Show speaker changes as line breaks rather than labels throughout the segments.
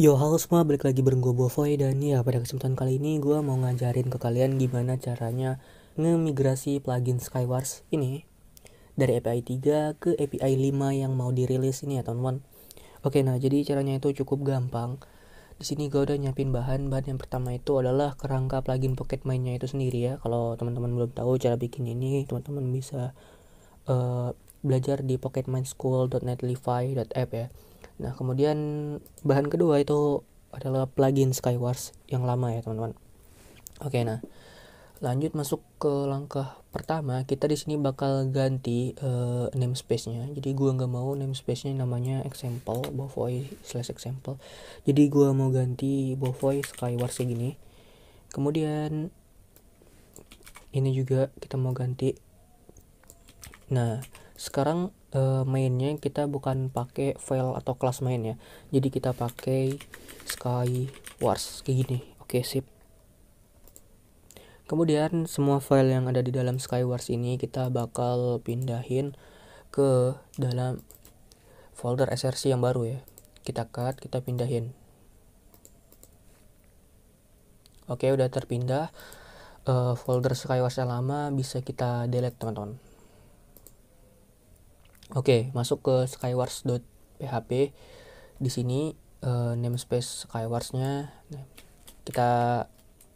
Yo halo semua, balik lagi bareng gue Bovoy dan ya pada kesempatan kali ini gue mau ngajarin ke kalian gimana caranya ngemigrasi plugin Skywars ini dari API 3 ke API 5 yang mau dirilis ini ya teman-teman. Oke nah jadi caranya itu cukup gampang. Di sini gue udah nyiapin bahan-bahan yang pertama itu adalah kerangka plugin Pocket Mainnya itu sendiri ya. Kalau teman-teman belum tahu cara bikin ini, teman-teman bisa uh, belajar di pocketmineschool.netlify.app ya Nah, kemudian bahan kedua itu adalah plugin Skywars yang lama ya, teman-teman. Oke, nah. Lanjut masuk ke langkah pertama, kita di sini bakal ganti uh, namespace-nya. Jadi gua nggak mau namespace-nya namanya example bovoy slash example. Jadi gua mau ganti bovoy Skywars gini. Kemudian ini juga kita mau ganti. Nah, sekarang uh, mainnya kita bukan pakai file atau kelas main ya jadi kita pakai Sky Wars kayak gini oke sip kemudian semua file yang ada di dalam Sky Wars ini kita bakal pindahin ke dalam folder src yang baru ya kita cut kita pindahin oke udah terpindah uh, folder skywars yang lama bisa kita delete teman-teman Oke, okay, masuk ke skywars.php. Di sini uh, namespace skywars-nya nah, kita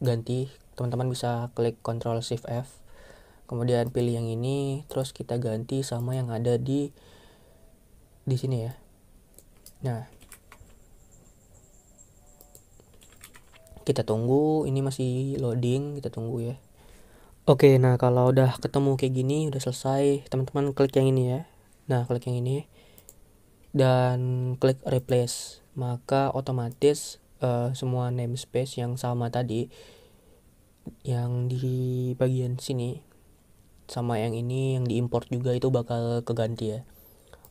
ganti. Teman-teman bisa klik Ctrl Shift F. Kemudian pilih yang ini, terus kita ganti sama yang ada di di sini ya. Nah. Kita tunggu, ini masih loading, kita tunggu ya. Oke, nah kalau udah ketemu kayak gini, udah selesai, teman-teman klik yang ini ya Nah, klik yang ini dan klik replace. Maka otomatis uh, semua namespace yang sama tadi yang di bagian sini sama yang ini yang diimport juga itu bakal keganti ya.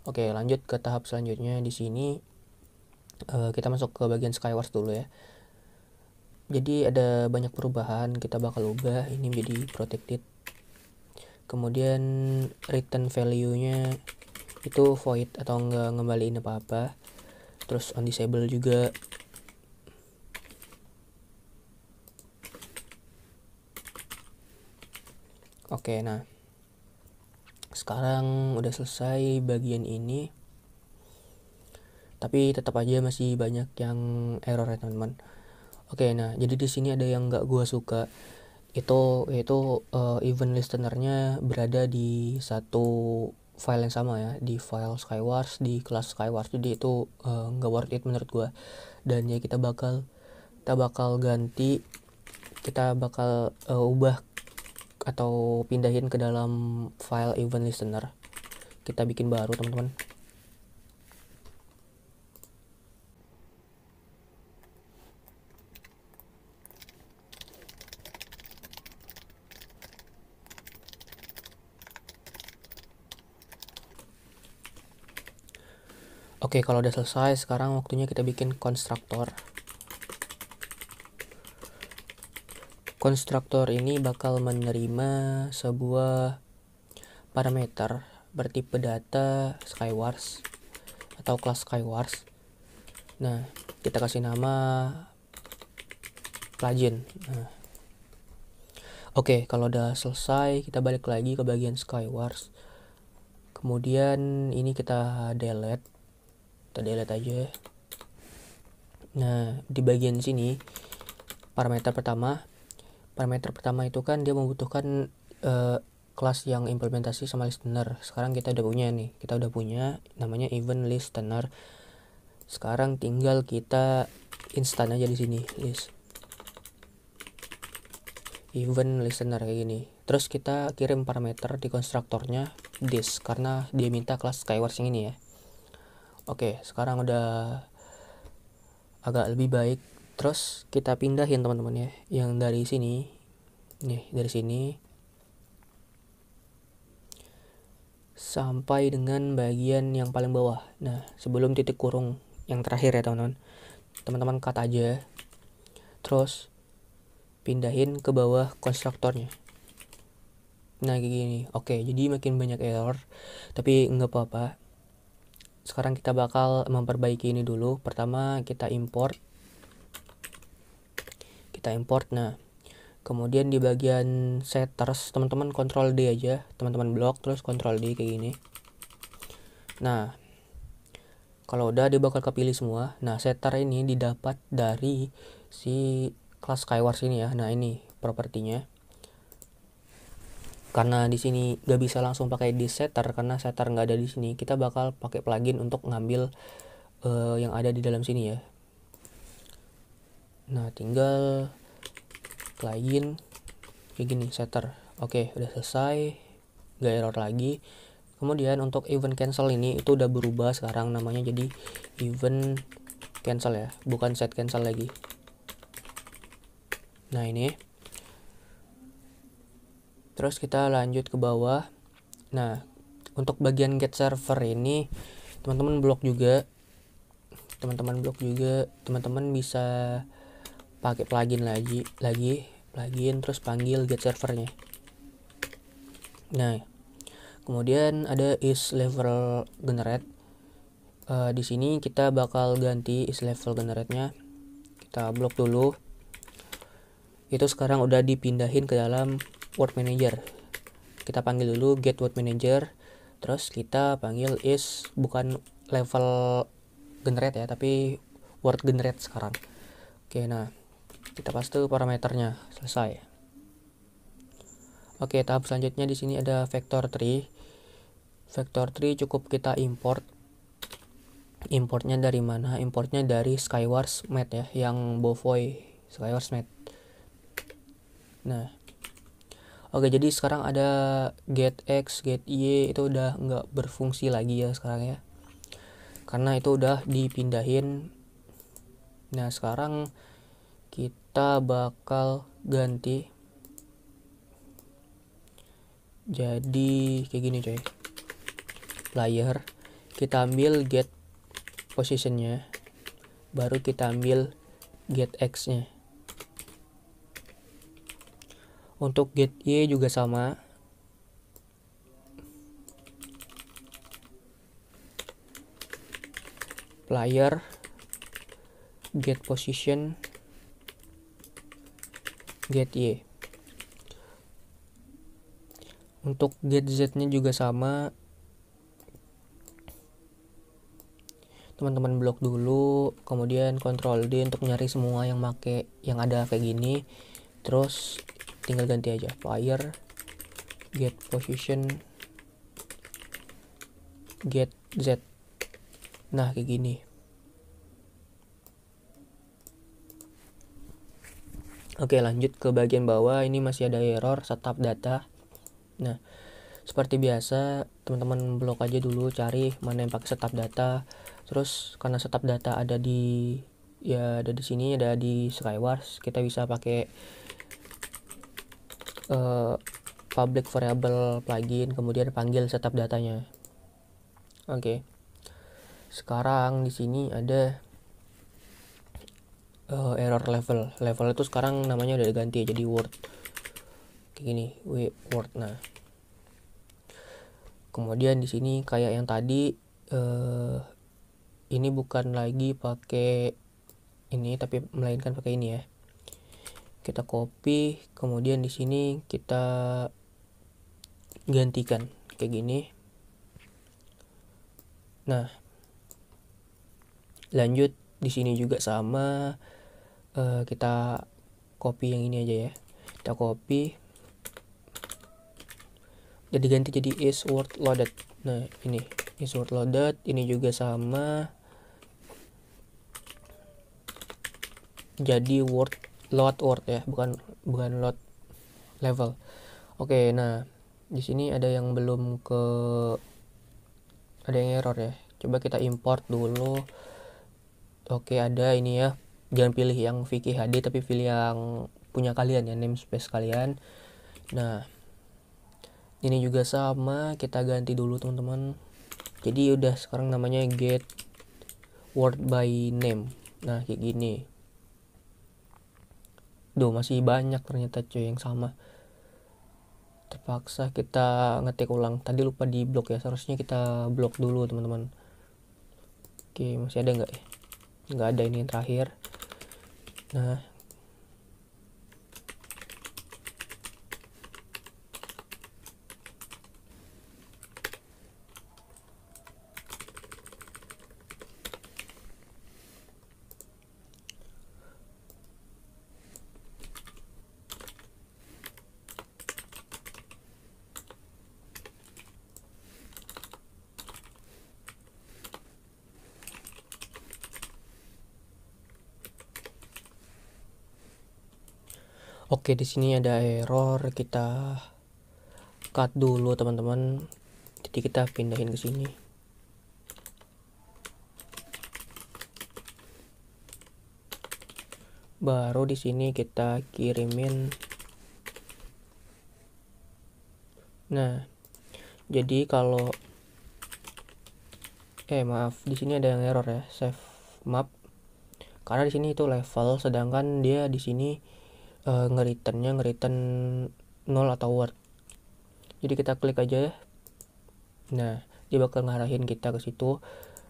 Oke, lanjut ke tahap selanjutnya di sini uh, kita masuk ke bagian Skywars dulu ya. Jadi ada banyak perubahan, kita bakal ubah ini menjadi protected. Kemudian return value-nya itu void atau nggak ngembaliin apa-apa terus on disable juga oke nah sekarang udah selesai bagian ini tapi tetap aja masih banyak yang error ya teman-teman oke nah jadi di sini ada yang nggak gua suka itu yaitu uh, event listenernya berada di satu file yang sama ya di file Skywars di kelas Skywars jadi itu eh, nggak uh, worth it menurut gue dan ya kita bakal kita bakal ganti kita bakal uh, ubah atau pindahin ke dalam file event listener kita bikin baru teman-teman Oke, kalau udah selesai, sekarang waktunya kita bikin konstruktor. Konstruktor ini bakal menerima sebuah parameter bertipe data Skywars atau kelas Skywars. Nah, kita kasih nama plugin. Nah. Oke, kalau udah selesai, kita balik lagi ke bagian Skywars. Kemudian ini kita delete kita delete aja nah di bagian sini parameter pertama parameter pertama itu kan dia membutuhkan uh, kelas yang implementasi sama listener sekarang kita udah punya nih kita udah punya namanya event listener sekarang tinggal kita instan aja di sini list event listener kayak gini terus kita kirim parameter di konstruktornya this karena dia minta kelas skywars yang ini ya Oke, sekarang udah agak lebih baik. Terus kita pindahin teman-teman ya, yang dari sini, nih dari sini sampai dengan bagian yang paling bawah. Nah, sebelum titik kurung yang terakhir ya teman-teman. Teman-teman cut aja. Terus pindahin ke bawah konstruktornya. Nah, kayak gini. Oke, jadi makin banyak error, tapi nggak apa-apa sekarang kita bakal memperbaiki ini dulu pertama kita import kita import nah kemudian di bagian setters teman-teman control D aja teman-teman blok terus kontrol D kayak gini nah kalau udah dia bakal kepilih semua nah setter ini didapat dari si kelas Skywars ini ya nah ini propertinya karena di sini gak bisa langsung pakai di setter karena setter nggak ada di sini kita bakal pakai plugin untuk ngambil uh, yang ada di dalam sini ya nah tinggal plugin kayak gini setter oke udah selesai nggak error lagi kemudian untuk event cancel ini itu udah berubah sekarang namanya jadi event cancel ya bukan set cancel lagi nah ini terus kita lanjut ke bawah nah untuk bagian get server ini teman-teman blok juga teman-teman blok juga teman-teman bisa pakai plugin lagi lagi plugin terus panggil get servernya nah kemudian ada is level generate uh, di sini kita bakal ganti is level generate nya kita blok dulu itu sekarang udah dipindahin ke dalam word manager kita panggil dulu get word manager terus kita panggil is bukan level generate ya tapi word generate sekarang oke nah kita paste parameternya selesai oke tahap selanjutnya di sini ada vector tree vector tree cukup kita import importnya dari mana importnya dari skywars mat ya yang bovoy skywars mat nah Oke, jadi sekarang ada get X, get Y itu udah nggak berfungsi lagi ya sekarang ya. Karena itu udah dipindahin. Nah, sekarang kita bakal ganti jadi kayak gini coy player kita ambil get positionnya baru kita ambil get x nya untuk gate y juga sama player get position get y untuk get z nya juga sama teman-teman blok dulu kemudian control d untuk nyari semua yang make yang ada kayak gini terus tinggal ganti aja player get position get z nah kayak gini Oke lanjut ke bagian bawah ini masih ada error setup data Nah seperti biasa teman-teman blok aja dulu cari mana yang pakai setup data Terus karena setup data ada di ya ada di sini ada di Skywars kita bisa pakai Eh, public variable plugin kemudian panggil setup datanya oke okay. sekarang di sini ada uh, error level level itu sekarang namanya udah diganti jadi word kayak gini word nah kemudian di sini kayak yang tadi uh, ini bukan lagi pakai ini tapi melainkan pakai ini ya kita copy kemudian di sini kita gantikan kayak gini nah lanjut di sini juga sama uh, kita copy yang ini aja ya kita copy jadi ganti jadi is word loaded nah ini is word loaded ini juga sama jadi word load word ya bukan bukan load level oke okay, nah di sini ada yang belum ke ada yang error ya coba kita import dulu oke okay, ada ini ya jangan pilih yang Vicky HD tapi pilih yang punya kalian ya namespace kalian nah ini juga sama kita ganti dulu teman-teman jadi udah sekarang namanya get word by name nah kayak gini Duh masih banyak ternyata cuy yang sama Terpaksa kita ngetik ulang Tadi lupa di blok ya Seharusnya kita blok dulu teman-teman Oke masih ada nggak ya Nggak ada ini yang terakhir Nah Oke, di sini ada error, kita cut dulu teman-teman. Jadi kita pindahin ke sini. Baru di sini kita kirimin. Nah, jadi kalau eh maaf, di sini ada yang error ya, save map. Karena di sini itu level, sedangkan dia di sini uh, eh, ngeritennya ngeritern nol atau word jadi kita klik aja ya nah dia bakal ngarahin kita ke situ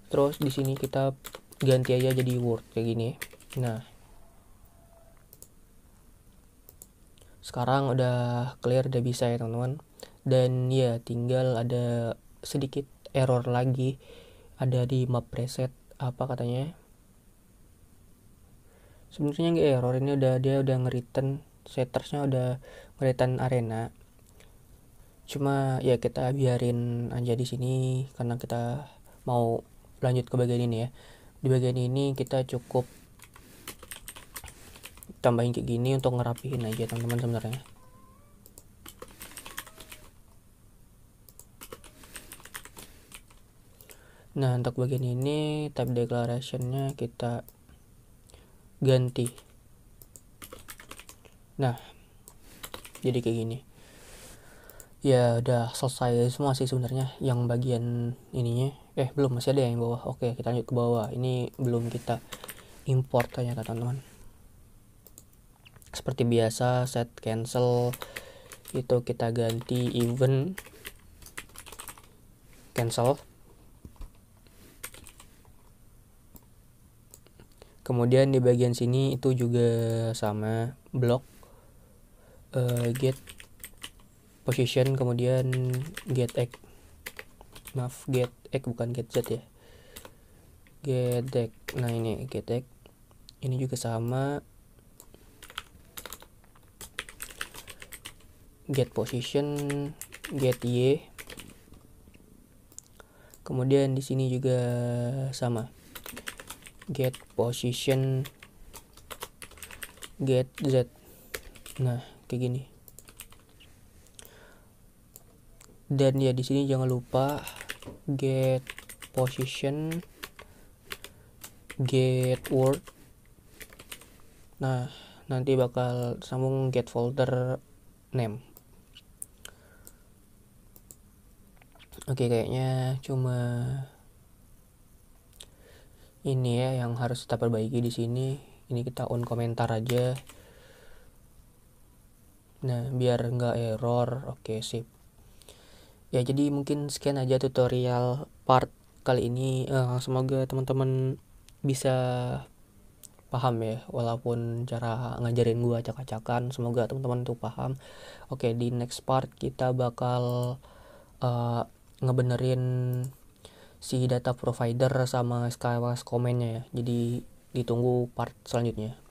terus di sini kita ganti aja jadi word kayak gini nah sekarang udah clear udah bisa ya teman-teman dan ya tinggal ada sedikit error lagi ada di map preset apa katanya ya? sebenarnya nggak error ya, ini udah dia udah ngeriten settersnya udah ngeriten arena cuma ya kita biarin aja di sini karena kita mau lanjut ke bagian ini ya di bagian ini kita cukup tambahin kayak gini untuk ngerapihin aja teman-teman sebenarnya nah untuk bagian ini type declarationnya kita ganti nah jadi kayak gini ya udah selesai semua sih sebenarnya yang bagian ininya eh belum masih ada yang bawah oke kita lanjut ke bawah ini belum kita import ya kata teman seperti biasa set cancel itu kita ganti event cancel kemudian di bagian sini itu juga sama block uh, get position kemudian get x maaf get x bukan get z ya get x nah ini get x ini juga sama get position get y kemudian di sini juga sama get position get z nah kayak gini dan ya di sini jangan lupa get position get word nah nanti bakal sambung get folder name oke kayaknya cuma ini ya yang harus kita perbaiki di sini ini kita on komentar aja nah biar nggak error oke sip ya jadi mungkin sekian aja tutorial part kali ini uh, semoga teman-teman bisa paham ya walaupun cara ngajarin gua acak-acakan semoga teman-teman tuh paham oke di next part kita bakal uh, ngebenerin si data provider sama skala komennya ya jadi ditunggu part selanjutnya